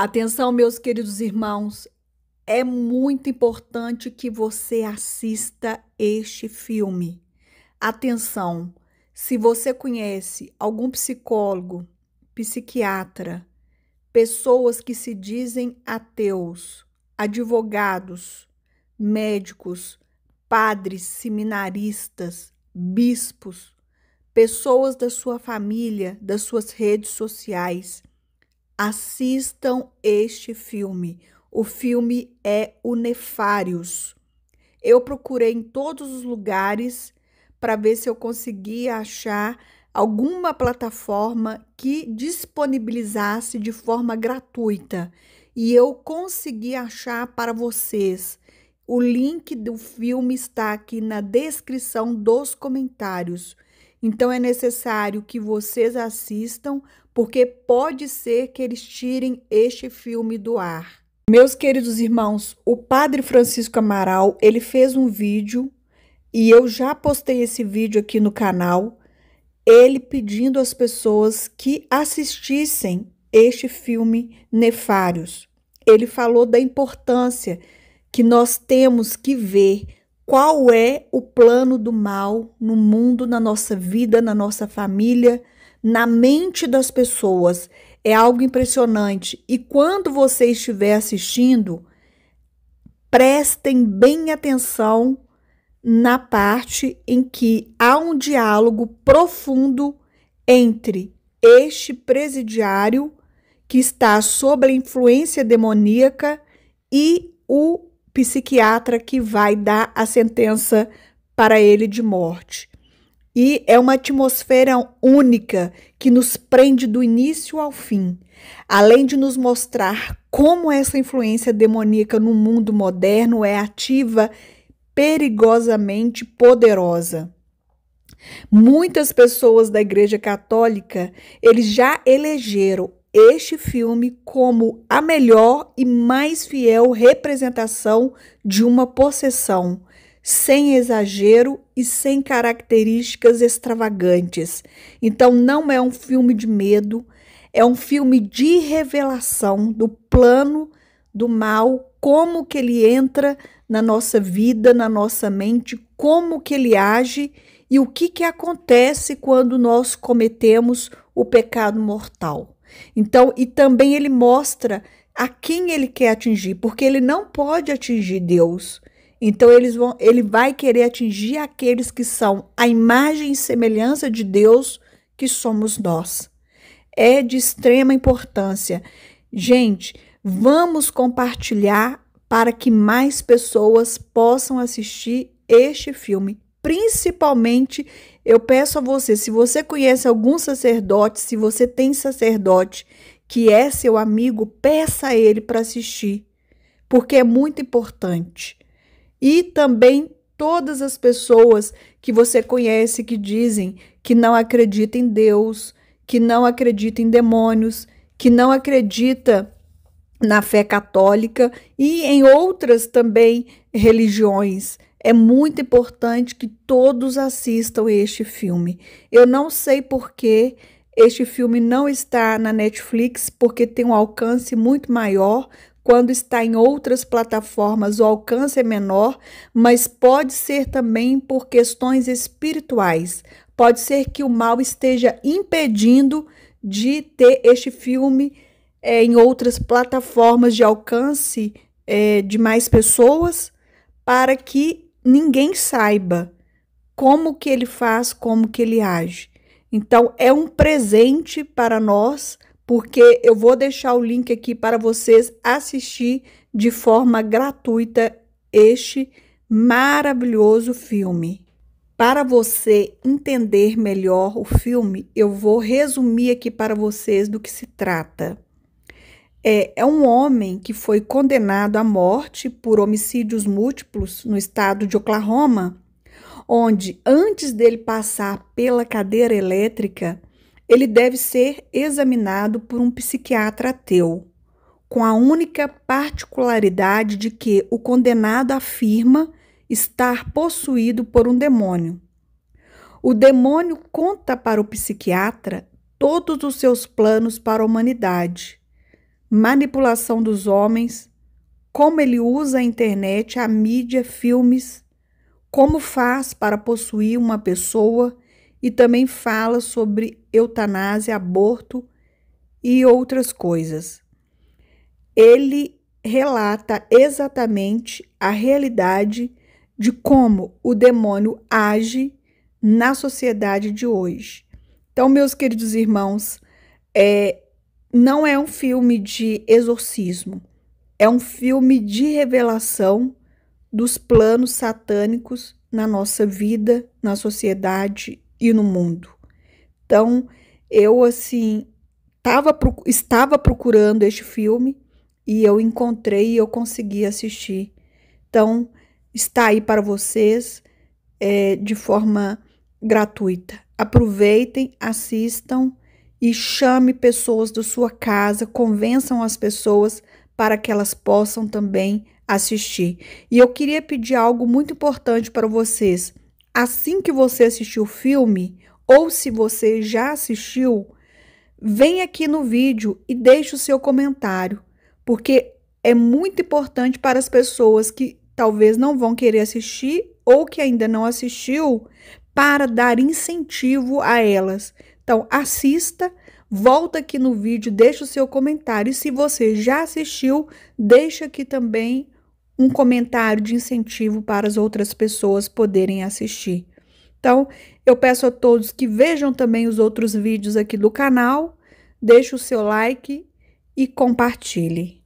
Atenção, meus queridos irmãos, é muito importante que você assista este filme. Atenção, se você conhece algum psicólogo, psiquiatra, pessoas que se dizem ateus, advogados, médicos, padres, seminaristas, bispos, pessoas da sua família, das suas redes sociais, assistam este filme. O filme é o Nefários. Eu procurei em todos os lugares para ver se eu conseguia achar alguma plataforma que disponibilizasse de forma gratuita. E eu consegui achar para vocês. O link do filme está aqui na descrição dos comentários. Então é necessário que vocês assistam porque pode ser que eles tirem este filme do ar. Meus queridos irmãos, o Padre Francisco Amaral, ele fez um vídeo e eu já postei esse vídeo aqui no canal, ele pedindo às pessoas que assistissem este filme Nefários. Ele falou da importância que nós temos que ver qual é o plano do mal no mundo, na nossa vida, na nossa família, na mente das pessoas. É algo impressionante. E quando você estiver assistindo, prestem bem atenção na parte em que há um diálogo profundo entre este presidiário que está sob a influência demoníaca e o psiquiatra que vai dar a sentença para ele de morte. E é uma atmosfera única que nos prende do início ao fim, além de nos mostrar como essa influência demoníaca no mundo moderno é ativa, perigosamente poderosa. Muitas pessoas da Igreja Católica, eles já elegeram este filme como a melhor e mais fiel representação de uma possessão, sem exagero e sem características extravagantes. Então, não é um filme de medo, é um filme de revelação do plano do mal, como que ele entra na nossa vida, na nossa mente, como que ele age e o que, que acontece quando nós cometemos o pecado mortal. Então, e também ele mostra a quem ele quer atingir, porque ele não pode atingir Deus. Então eles vão, ele vai querer atingir aqueles que são a imagem e semelhança de Deus que somos nós. É de extrema importância. Gente, vamos compartilhar para que mais pessoas possam assistir este filme. Principalmente, eu peço a você, se você conhece algum sacerdote, se você tem sacerdote que é seu amigo, peça a ele para assistir, porque é muito importante e também todas as pessoas que você conhece que dizem que não acredita em Deus, que não acredita em demônios, que não acredita na fé católica e em outras também religiões. É muito importante que todos assistam este filme. Eu não sei por que este filme não está na Netflix, porque tem um alcance muito maior, quando está em outras plataformas o alcance é menor, mas pode ser também por questões espirituais. Pode ser que o mal esteja impedindo de ter este filme é, em outras plataformas de alcance é, de mais pessoas, para que ninguém saiba como que ele faz, como que ele age. Então é um presente para nós porque eu vou deixar o link aqui para vocês assistir de forma gratuita este maravilhoso filme. Para você entender melhor o filme, eu vou resumir aqui para vocês do que se trata. É, é um homem que foi condenado à morte por homicídios múltiplos no estado de Oklahoma, onde, antes dele passar pela cadeira elétrica, ele deve ser examinado por um psiquiatra ateu, com a única particularidade de que o condenado afirma estar possuído por um demônio. O demônio conta para o psiquiatra todos os seus planos para a humanidade, manipulação dos homens, como ele usa a internet, a mídia, filmes, como faz para possuir uma pessoa e também fala sobre eutanásia, aborto e outras coisas. Ele relata exatamente a realidade de como o demônio age na sociedade de hoje. Então, meus queridos irmãos, é, não é um filme de exorcismo, é um filme de revelação dos planos satânicos na nossa vida, na sociedade e no mundo. Então, eu assim tava, estava procurando este filme e eu encontrei e eu consegui assistir. Então, está aí para vocês é, de forma gratuita. Aproveitem, assistam e chame pessoas da sua casa, convençam as pessoas para que elas possam também assistir. E eu queria pedir algo muito importante para vocês. Assim que você assistir o filme, ou se você já assistiu, vem aqui no vídeo e deixe o seu comentário, porque é muito importante para as pessoas que talvez não vão querer assistir ou que ainda não assistiu, para dar incentivo a elas. Então, assista, volta aqui no vídeo, deixa o seu comentário e se você já assistiu, deixa aqui também um comentário de incentivo para as outras pessoas poderem assistir. Então, eu peço a todos que vejam também os outros vídeos aqui do canal, deixe o seu like e compartilhe.